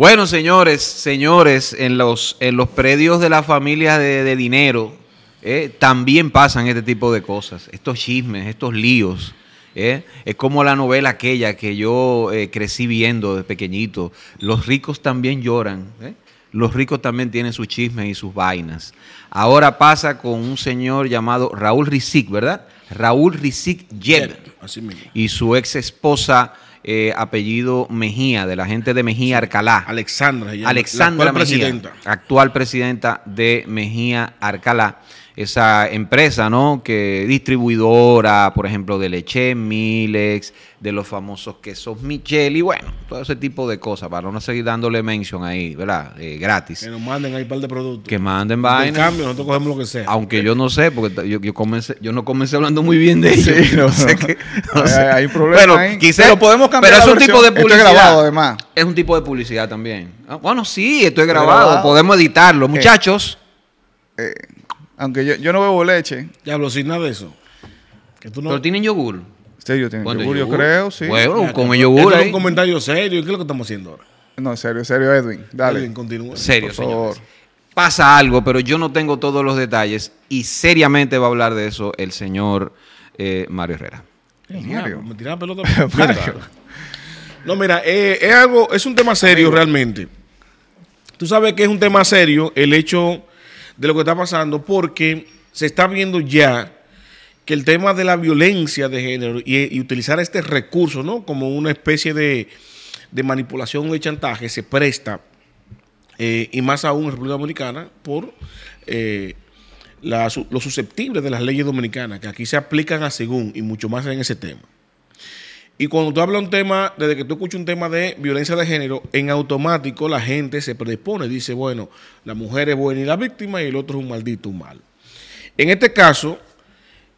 Bueno, señores, señores, en los, en los predios de la familia de, dinero eh, también pasan este tipo de cosas, estos chismes, estos líos. Eh. Es como la novela aquella que yo eh, crecí viendo de pequeñito. Los ricos también lloran. Eh. Los ricos también tienen sus chismes y sus vainas. Ahora pasa con un señor llamado Raúl Rizik, ¿verdad? Raúl Rizik Yeb. Y su ex esposa. Eh, apellido Mejía, de la gente de Mejía Arcalá. Alexandra, Alexandra presidenta. actual presidenta de Mejía Arcalá esa empresa, ¿no? Que distribuidora, por ejemplo, de leche, Milex, de los famosos quesos Michel y bueno, todo ese tipo de cosas, para no seguir dándole mención ahí, ¿verdad? Eh, gratis. Que nos manden ahí un par de productos. Que manden vainas. En cambio, nosotros cogemos lo que sea. Aunque yo no sé, porque yo, no comencé hablando muy bien de ellos. Sí, no, sé qué. hay, un problema. Pero quizás lo podemos cambiar. Pero es un tipo de publicidad. es grabado, además. Es un tipo de publicidad también. Ah, bueno, sí, esto es grabado. grabado. Podemos editarlo. Eh, Muchachos. Eh. Aunque yo, no bebo leche. Diablo, sin nada de eso. no... Pero tienen yogur. Sí, yo tengo yogur, yo creo, sí. Bueno, come yogur. Es un comentario serio. ¿Qué es lo que estamos haciendo ahora? No, serio, serio, Edwin. Dale. Edwin, continúa. Serio, por favor. Pasa algo, pero yo no tengo todos los detalles y seriamente va a hablar de eso el señor eh, Mario Herrera. Ah, no, mira, eh, es algo, es un tema serio realmente. Tú sabes que es un tema serio el hecho de lo que está pasando porque se está viendo ya que el tema de la violencia de género y, utilizar este recurso como una especie de, manipulación o de chantaje se presta, eh, y más aún en República Dominicana, por eh, lo susceptible los susceptibles de las leyes dominicanas, que aquí se aplican a según y mucho más en ese tema. Y cuando tú hablas un tema, desde que tú escuchas un tema de violencia de género, en automático la gente se predispone, dice, bueno, la mujer es buena y la víctima y el otro es un maldito mal. En este caso,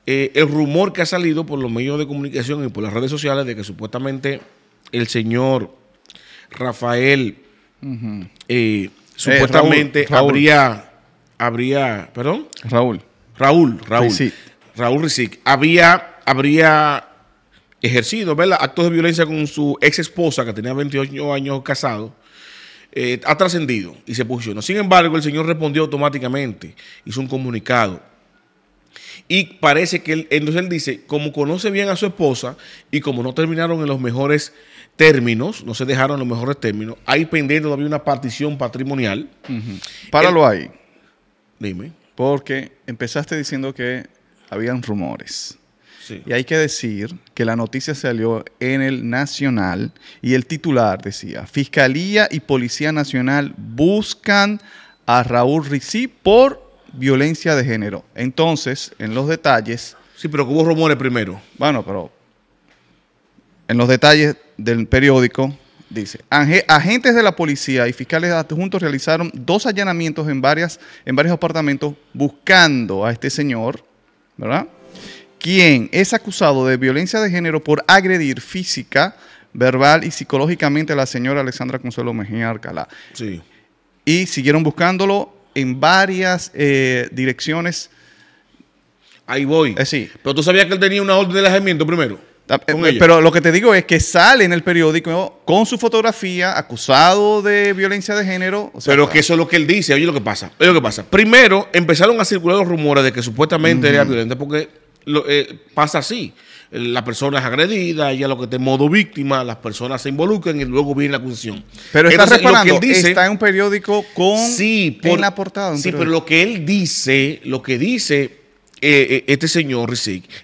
eh, el rumor que ha salido por los medios de comunicación y por las redes sociales de que supuestamente el señor Rafael eh, eh, supuestamente habría, habría, perdón, Raúl. Raúl, Raúl, Raúl Rizik, había, habría ejercido ¿verdad? actos de violencia con su ex esposa, que tenía 28 años casado, eh, ha trascendido y se posicionó. Sin embargo, el señor respondió automáticamente, hizo un comunicado. Y parece que él, entonces él dice, como conoce bien a su esposa y como no terminaron en los mejores términos, no se dejaron en los mejores términos, hay pendiente todavía una partición patrimonial. Páralo eh, ahí. Dime. Porque empezaste diciendo que habían rumores. Y hay que decir que la noticia salió en el Nacional y el titular decía, Fiscalía y Policía Nacional buscan a Raúl Ricí por violencia de género. Entonces, en los detalles... Sí, pero hubo rumores primero. Bueno, pero en los detalles del periódico Dice, agentes de la policía y fiscales adjuntos realizaron dos allanamientos en, varias, en varios apartamentos buscando a este señor, ¿verdad? quien es acusado de violencia de género por agredir física, verbal y psicológicamente a la señora Alexandra Consuelo Mejía Alcalá. Sí. Y siguieron buscándolo en varias eh, direcciones. Ahí voy. Eh, sí. Pero tú sabías que él tenía una orden de alejamiento primero. Eh, pero lo que te digo es que sale en el periódico con su fotografía acusado de violencia de género. Pero que eso es lo que él dice. Oye, lo que pasa. Oye, lo que pasa. Primero empezaron a circular los rumores de que supuestamente era violenta porque eh, pasa así. La persona es agredida, ella lo que de modo víctima, las personas se involucran y luego viene la acusación. Pero está reparando, está en un periódico con sí, en la portada. Sí, pero lo que él dice, lo que dice eh, eh, este señor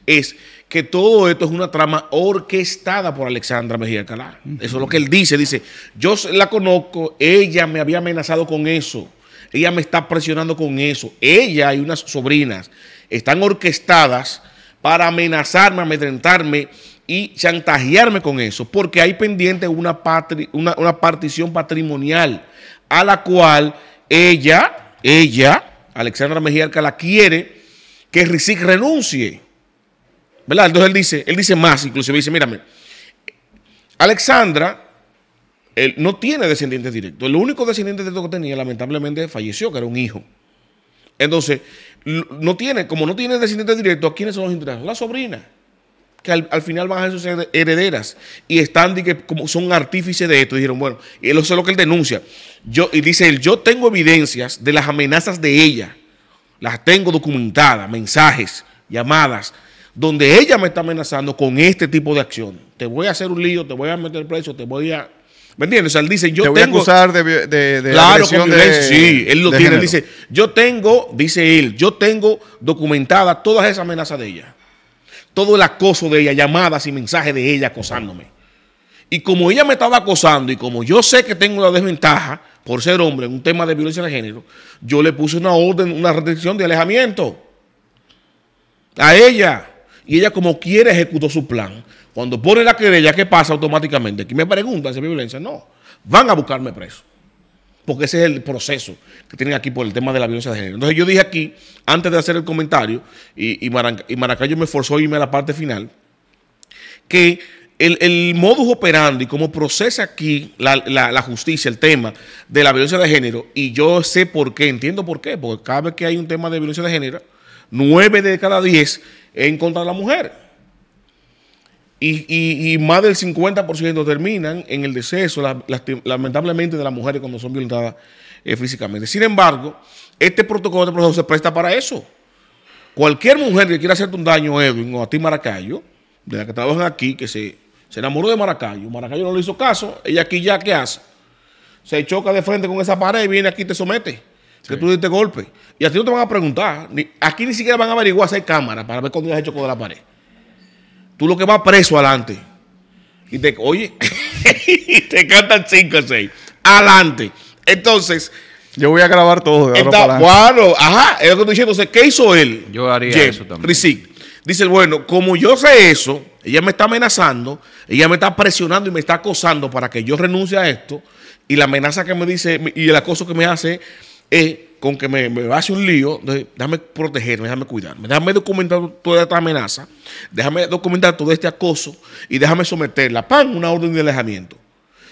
es que todo esto es una trama orquestada por Alexandra Mejía Calar Eso es lo que él dice. Dice, yo la conozco, ella me había amenazado con eso, ella me está presionando con eso, ella y unas sobrinas están orquestadas para amenazarme, amedrentarme y chantajearme con eso, porque hay pendiente una, una, partición patrimonial a la cual ella, ella, Alexandra Mejía Alcalá, quiere que Rizik renuncie. ¿Verdad? Entonces él dice, él dice más, inclusive dice, mírame, Alexandra no tiene descendientes directos. El único descendiente directo que tenía, lamentablemente, falleció, que era un hijo. Entonces, no tiene, como no tiene directo, ¿a ¿quiénes son los interesados? la sobrina, que al, final van a ser herederas y están, y que como son artífices de esto, dijeron, bueno, eso es lo que él denuncia. Yo, y dice él, yo tengo evidencias de las amenazas de ella, las tengo documentadas, mensajes, llamadas, donde ella me está amenazando con este tipo de acción. Te voy a hacer un lío, te voy a meter preso, te voy a ¿Me entiendes? O sea, él dice, yo voy tengo... a acusar de, de, de claro, Sí, él lo tiene. Él dice, yo tengo, dice él, yo tengo documentada todas esas amenazas de ella. Todo el acoso de ella, llamadas y mensajes de ella acosándome. Y como ella me estaba acosando y como yo sé que tengo la desventaja por ser hombre en un tema de violencia de género, yo le puse una orden, una restricción de alejamiento a ella y ella como quiere, ejecutó su plan. Cuando pone la querella, ¿qué pasa automáticamente? Aquí me preguntan si hay violencia. No, van a buscarme preso. Porque ese es el proceso que tienen aquí por el tema de la violencia de género. Entonces yo dije aquí, antes de hacer el comentario, y, y, Maracayo me forzó a irme a la parte final, que el, modus operandi, como procesa aquí la, la, justicia, el tema de la violencia de género, y yo sé por qué, entiendo por qué, porque cada vez que hay un tema de violencia de género, nueve de cada diez en contra de la mujer. Y, más del 50% terminan en el deceso, lamentablemente, de las mujeres cuando son violentadas eh, físicamente. Sin embargo, este protocolo de proceso se presta para eso. Cualquier mujer que quiera hacerte un daño, Edwin, o a ti, Maracayo, de la que trabajan aquí, que se, se enamoró de Maracayo, Maracayo no le hizo caso, ella aquí ya, ¿qué hace? Se choca de frente con esa pared y viene aquí y te somete que tú diste golpe. Y a ti no te van a preguntar. aquí ni siquiera van a averiguar si hay cámara para ver cuándo has hecho con la pared. Tú lo que vas preso adelante. Y te, oye, te cantan 5 o 6. Adelante. Entonces. Yo voy a grabar todo. bueno, ajá, es lo que estoy diciendo. Entonces, ¿qué hizo él? Yo haría eso también. Rizik. Dice, bueno, como yo sé eso, ella me está amenazando, ella me está presionando y me está acosando para que yo renuncie a esto. Y la amenaza que me dice y el acoso que me hace es con que me, me hace un lío, déjame protegerme, déjame cuidarme, déjame documentar toda esta amenaza, déjame documentar todo este acoso y déjame someterla, pan, una orden de alejamiento.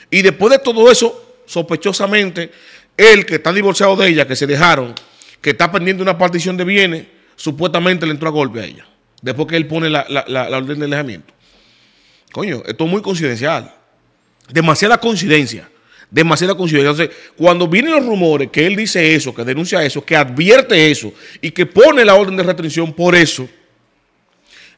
Y después de todo eso, sospechosamente, él que está divorciado de ella, que se dejaron, que está perdiendo una partición de bienes, supuestamente le entró a golpe a ella, después que él pone la orden de alejamiento. Coño, esto es muy coincidencial, demasiada coincidencia demasiada conciencia. Entonces, cuando vienen los rumores que él dice eso, que denuncia eso, que advierte eso y que pone la orden de restricción por eso,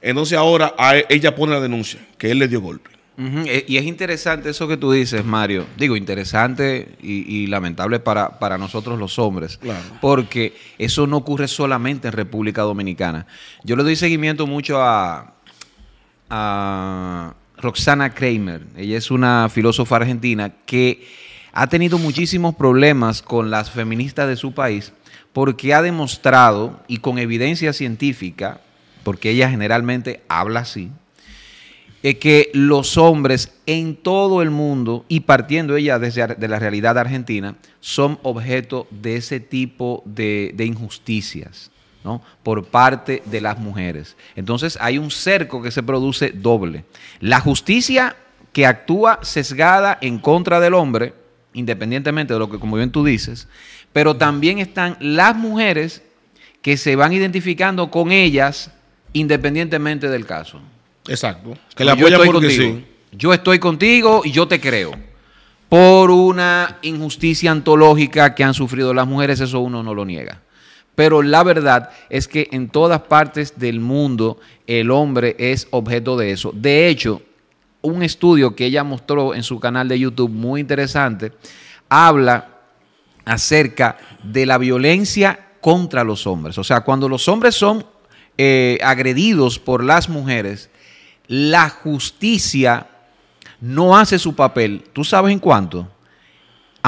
entonces ahora e, ella pone la denuncia, que él le dio golpe. Eh, y es interesante eso que tú dices, Mario. Digo, interesante y, lamentable para, nosotros los hombres, porque eso no ocurre solamente en República Dominicana. Yo le doy seguimiento mucho a Roxana Kramer. Ella es una filósofa argentina que ha tenido muchísimos problemas con las feministas de su país porque ha demostrado, y con evidencia científica, porque ella generalmente habla así, eh, que los hombres en todo el mundo, y partiendo ella desde de la realidad argentina, son objeto de ese tipo de injusticias por parte de las mujeres. Entonces hay un cerco que se produce doble. La justicia que actúa sesgada en contra del hombre, independientemente de lo que como bien tú dices, pero también están las mujeres que se van identificando con ellas independientemente del caso. Exacto. Yo estoy contigo y yo te creo. Por una injusticia antológica que han sufrido las mujeres, eso uno no lo niega pero la verdad es que en todas partes del mundo el hombre es objeto de eso. De hecho, un estudio que ella mostró en su canal de YouTube muy interesante habla acerca de la violencia contra los hombres. O sea, cuando los hombres son eh, agredidos por las mujeres, la justicia no hace su papel. ¿Tú sabes en cuánto?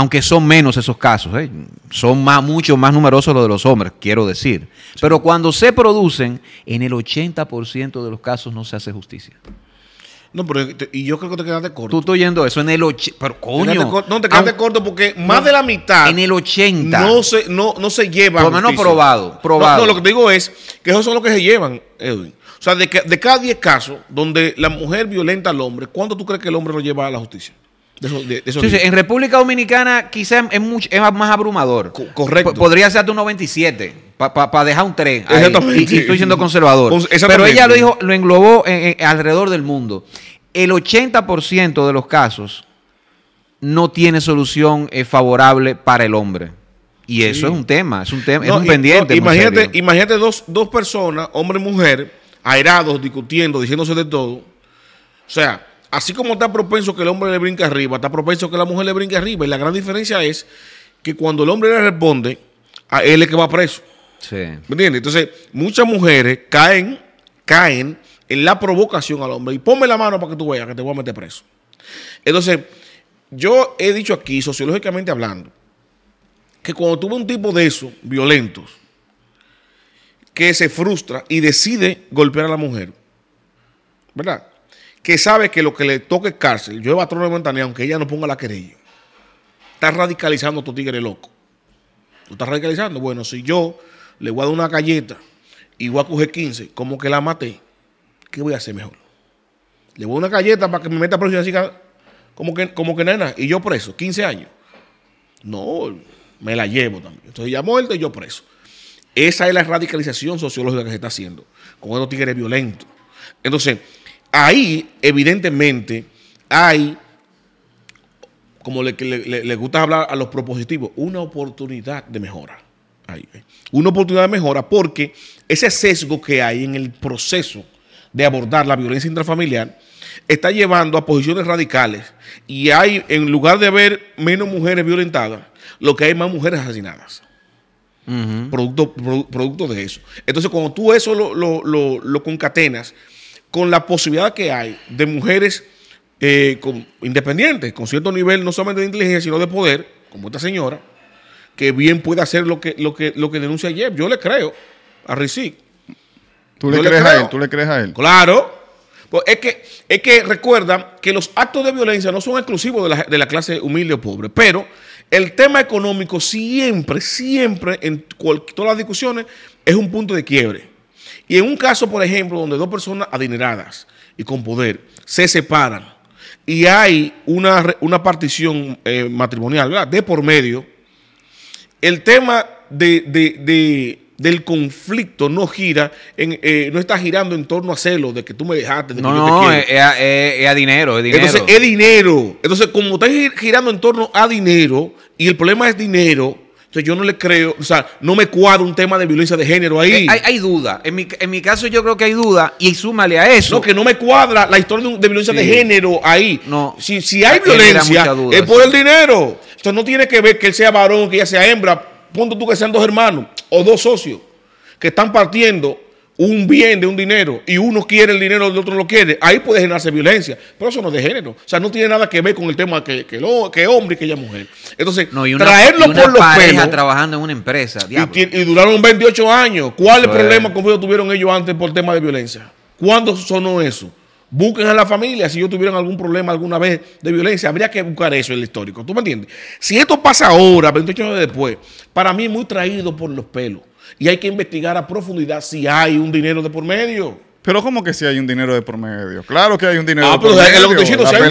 aunque son menos esos casos, ¿eh? son más, mucho más numerosos los de los hombres, quiero decir. Pero cuando se producen, en el 80% de los casos no se hace justicia. No, pero y yo creo que te quedaste corto. Tú estás oyendo eso en el 80. Pero coño. no, te quedaste corto porque más de la mitad. En el 80. No se, no, no se lleva. Por lo menos probado. probado. No, lo que te digo es que esos son los que se llevan, Edwin. O sea, de, cada 10 casos donde la mujer violenta al hombre, ¿cuánto tú crees que el hombre lo lleva a la justicia? En República Dominicana quizás es, más abrumador. correcto. podría ser hasta un 97 para dejar un 3. Y, estoy siendo conservador. Pero ella lo dijo, lo englobó alrededor del mundo. El 80% de los casos no tiene solución eh, favorable para el hombre. Y eso es un tema, es un tema, pendiente. imagínate, dos, dos personas, hombre y mujer, airados, discutiendo, diciéndose de todo. O sea, así como está propenso que el hombre le brinque arriba, está propenso que la mujer le brinque arriba. Y la gran diferencia es que cuando el hombre le responde, a él es que va preso. Sí. ¿Me entiendes? Entonces, muchas mujeres caen, caen en la provocación al hombre. Y ponme la mano para que tú veas que te voy a meter preso. Entonces, yo he dicho aquí, sociológicamente hablando, que cuando tuve un tipo de esos, violentos, que se frustra y decide golpear a la mujer, ¿verdad? que sabe que lo que le toque es cárcel, yo patrón de Montaña, aunque ella no ponga la querella, está radicalizando a tu tigre loco. ¿Tú estás radicalizando? Bueno, si yo le voy a dar una galleta y voy a coger 15, como que la maté, ¿qué voy a hacer mejor? Le voy a dar una galleta para que me meta a así, como que, como que nena, y yo preso, 15 años. No, me la llevo también. Entonces ya muerto y yo preso. Esa es la radicalización sociológica que se está haciendo con estos tigres violentos. Entonces, ahí evidentemente hay, como le, gusta hablar a los propositivos, una oportunidad de mejora. ¿eh? una oportunidad de mejora porque ese sesgo que hay en el proceso de abordar la violencia intrafamiliar está llevando a posiciones radicales y hay, en lugar de haber menos mujeres violentadas, lo que hay más mujeres asesinadas. producto, de eso. Entonces, cuando tú eso lo concatenas, con la posibilidad que hay de mujeres eh, independientes, con cierto nivel no solamente de inteligencia, sino de poder, como esta señora, que bien puede hacer lo que, lo que, lo que denuncia Jeff. Yo le creo a Rizik. ¿Tú le crees a él? ¿Tú le crees a él? Claro. Pues es, que, es que recuerda que los actos de violencia no son exclusivos de la, de la clase humilde o pobre, pero el tema económico siempre, siempre, en todas las discusiones, es un punto de quiebre. Y en un caso, por ejemplo, donde dos personas adineradas y con poder se separan y hay una, una partición eh, matrimonial ¿verdad? de por medio, el tema del conflicto no gira, eh, no está girando en torno a celos de que tú me dejaste. De no, que yo no, es, es a dinero, es dinero. Entonces, es dinero. Entonces, como está girando en torno a dinero y el problema es dinero, entonces yo no le creo, o sea, no me cuadra un tema de violencia de género ahí. Eh, hay, duda. En mi, caso yo creo que hay duda y súmale a eso. No, que no me cuadra la historia de, violencia de género ahí. No. Si, si hay violencia, es por el dinero. Entonces no tiene que ver que él sea varón, que ella sea hembra. Punto tú que sean dos hermanos o dos socios que están partiendo un bien de un dinero y uno quiere el dinero y el otro no lo quiere, ahí puede generarse violencia. Pero eso no es de género. O sea, no tiene nada que ver con el tema que, que, lo, que hombre y que ella mujer. Entonces, no, traerlo por los pelos. trabajando en una empresa, y, duraron 28 años. ¿Cuál es el problema tuvieron ellos antes por tema de violencia? ¿Cuándo sonó eso? Busquen a la familia. Si ellos tuvieron algún problema alguna vez de violencia, habría que buscar eso en el histórico. ¿Tú me entiendes? Si esto pasa ahora, 28 años después, para mí muy traído por los pelos y hay que investigar a profundidad si hay un dinero de por medio. Pero ¿cómo que si hay un dinero de por medio? Claro que hay un dinero ah, de por medio. Ah, pero lo que diciendo, si hay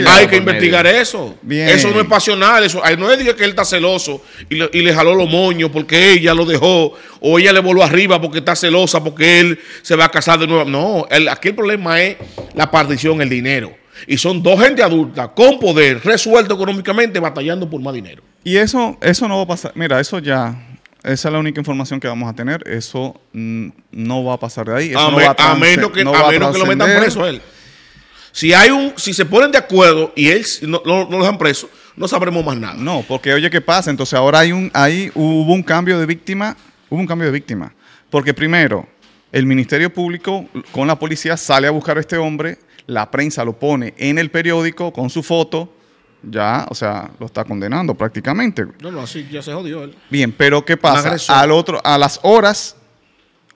un hay que investigar eso. Eso no es pasional, eso no es que él está celoso y le, jaló los moños porque ella lo dejó o ella le voló arriba porque está celosa porque él se va a casar de nuevo. No, aquí el problema es la partición, el dinero. Y son dos gente adulta con poder, resuelto económicamente, batallando por más dinero. Y eso, eso no va a pasar. Mira, eso ya esa es la única información que vamos a tener. Eso mm, no va a pasar de ahí. a, menos que, a menos que lo metan preso él. Si hay un, si se ponen de acuerdo y él no, lo han preso, no sabremos más nada. No, porque oye, ¿qué pasa? Entonces ahora hay un, hubo un cambio de víctima, hubo un cambio de víctima. Porque primero, el Ministerio Público con la policía sale a buscar a este hombre, la prensa lo pone en el periódico con su foto, ya, o sea, lo está condenando prácticamente. No, no, así ya se jodió él. Bien, pero ¿qué pasa? Al otro, a las horas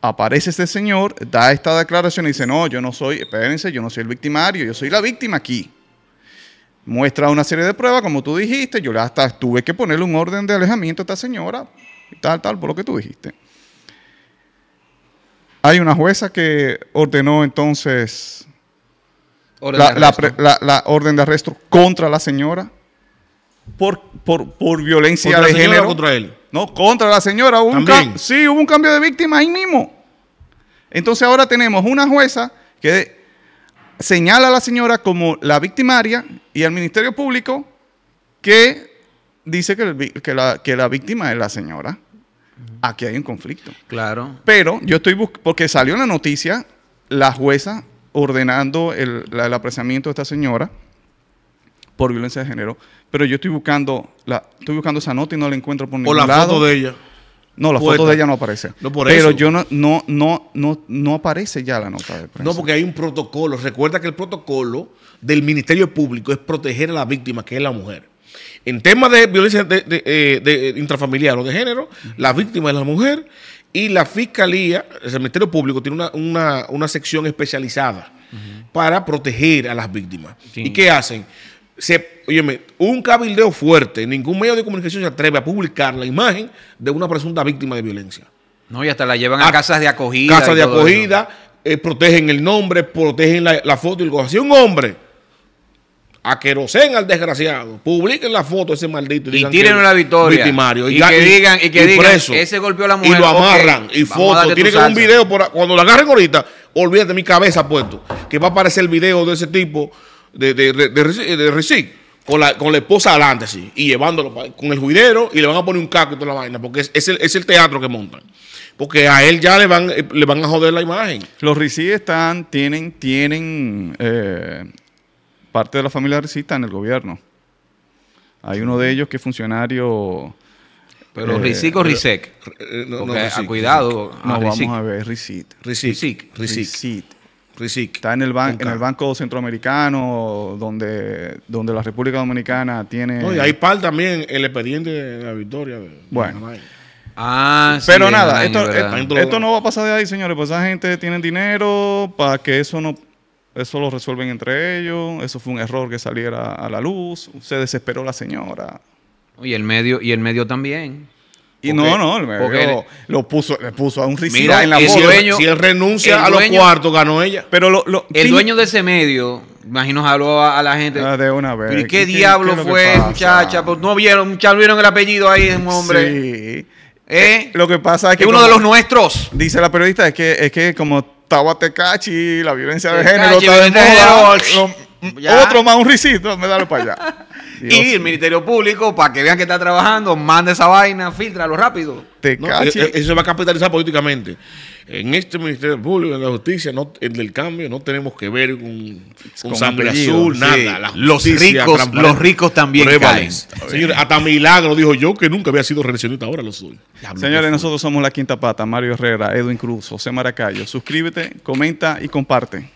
aparece este señor, da esta declaración y dice, no, yo no soy, espérense, yo no soy el victimario, yo soy la víctima aquí. Muestra una serie de pruebas, como tú dijiste, yo hasta tuve que ponerle un orden de alejamiento a esta señora, tal, tal, por lo que tú dijiste. Hay una jueza que ordenó entonces la, orden de arresto contra la señora por, por, violencia de género. Contra él. No, contra la señora. sí, hubo un cambio de víctima ahí mismo. Entonces ahora tenemos una jueza que señala a la señora como la victimaria y al Ministerio Público que dice que, que, la, que la víctima es la señora. Aquí hay un conflicto. Claro. Pero yo estoy buscando, porque salió en la noticia, la jueza ordenando el, la, apresamiento de esta señora por violencia de género, pero yo estoy buscando la, estoy buscando esa nota y no la encuentro por ningún lado. O la foto de ella. No, la foto de ella no aparece. No, por pero yo no, no, no, no, aparece ya la nota de prensa. No, porque hay un protocolo. Recuerda que el protocolo del Ministerio Público es proteger a la víctima, que es la mujer. En temas de violencia de, de, eh, de, eh, intrafamiliar o de género, la víctima es la mujer y la Fiscalía, el Ministerio Público, tiene una, sección especializada para proteger a las víctimas. ¿Y qué hacen? Se, óyeme, un cabildeo fuerte, ningún medio de comunicación se atreve a publicar la imagen de una presunta víctima de violencia. No, y hasta la llevan a, ah, casas de acogida. Casas de acogida, eh, protegen el nombre, protegen la, foto y el Si un hombre a sean al desgraciado. Publiquen la foto de ese maldito. Y, y tiren la victoria. Victimario. Y, que digan, y que digan, ese golpeó a la mujer. Y lo amarran. y foto. Tiene que un video. cuando lo agarren ahorita, olvídate mi cabeza puesto. Que va a aparecer el video de ese tipo de, de, Con la, esposa adelante, sí. Y llevándolo con el juidero. Y le van a poner un caco y toda la vaina. Porque es, es, el, teatro que montan porque a él ya le van, eh, le van a joder la imagen. Los RICI están, tienen, tienen eh, parte de la familia está en el gobierno. Hay uno de ellos que es funcionario. Pero eh, o RISEC. Eh, ah, cuidado. Ah, no, vamos a ver, RISIC. RISIC. RISIC. RISIC. Está en el, el Banco Centroamericano, donde, donde la República Dominicana tiene. No, y hay par también, el expediente de la victoria. bueno. ah, Pero nada, esto, esto, no va a pasar de ahí, señores. Pues esa gente tiene dinero para que eso no, eso lo resuelven entre ellos. Eso fue un error que saliera a la luz. Se desesperó la señora. Y el medio, y el medio también. Y no, no, el medio lo puso, le puso a un risito en la Si él renuncia a los cuartos, ganó ella. Pero el dueño de ese medio, imagino, habló a, la gente. Ah, de una vez. ¿Y qué, diablo fue, muchacha? Pues no vieron, muchachos, vieron el apellido ahí de un hombre. ¿Eh? Lo que pasa es que. uno de los nuestros. Dice la periodista, es que, es que como Tahuatecachi, la violencia de género, está de moda. otro más, un risito, me dale para allá. y el Ministerio Público, para que vean que está trabajando, manda esa vaina, filtralo rápido. E, e, eso se va a capitalizar políticamente. En este Ministerio Público, en la justicia, no, en el cambio, no tenemos que ver con, sangre azul, nada. los ricos, los ricos también caen. Señores, hasta Milagro dijo yo que nunca había sido reeleccionista ahora lo soy. Señores, nosotros somos La Quinta Pata, Mario Herrera, Edwin Cruz, José Maracayo. Suscríbete, comenta y comparte.